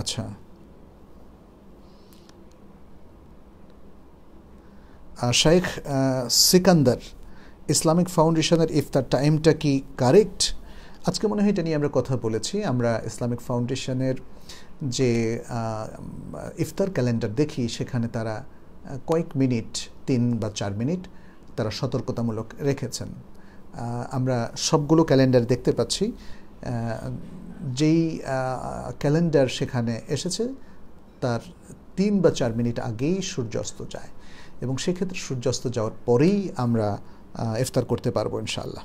আচ্ছা শেখ সিকান্দার ইসলামিক ফাউন্ডেশনের ইফতার টাইমটা কি কারেক্ট আজকে মনে হয় এটা নিয়ে আমরা কথা বলেছি আমরা ইসলামিক ফাউন্ডেশনের যে ইফতার ক্যালেন্ডার দেখি সেখানে তারা কয়েক মিনিট তিন বা চার মিনিট তারা সতর্কতামূলক রেখেছেন আমরা সবগুলো ক্যালেন্ডার দেখতে পাচ্ছি যেই ক্যালেন্ডার সেখানে এসেছে তার তিন বা চার মিনিট আগেই সূর্যাস্ত যায় এবং সেক্ষেত্রে সূর্যাস্ত যাওয়ার পরেই আমরা ইফতার করতে পারবো ইনশাল্লাহ